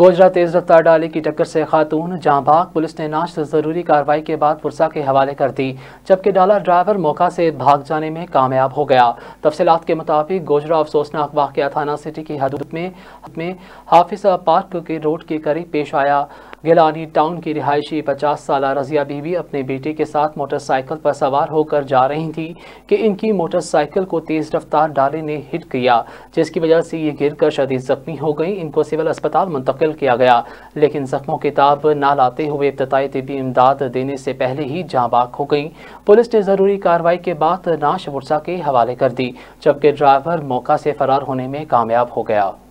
गोजरा तेज रफ्तार डाली की टक्कर से खातून जहां भाग पुलिस ने नाश्त जरूरी कार्रवाई के बाद पुरसा के हवाले कर दी जबकि डाला ड्राइवर मौका से भाग जाने में कामयाब हो गया तफसीत के मुताबिक गोजरा अफसोसनाक वाक़ थाना सिटी की हदूद में, में हाफिज पार्क के रोड के करीब पेश आया गिलानी टाउन की रिहायशी 50 साल रजिया बीबी अपने बेटे के साथ मोटरसाइकिल पर सवार होकर जा रही थी कि इनकी मोटरसाइकिल को तेज़ रफ्तार डाले ने हिट किया जिसकी वजह से ये गिर कर शदीद ज़ख्मी हो गई इनको सिविल अस्पताल मुंतकिल किया गया लेकिन ज़ख्मों की ताब ना लाते हुए इब्तदाई तबी इमदाद देने से पहले ही बाक हो गई पुलिस ने ज़रूरी कार्रवाई के बाद नाश वर्षा के हवाले कर दी जबकि ड्राइवर मौका से फ़रार होने में कामयाब हो गया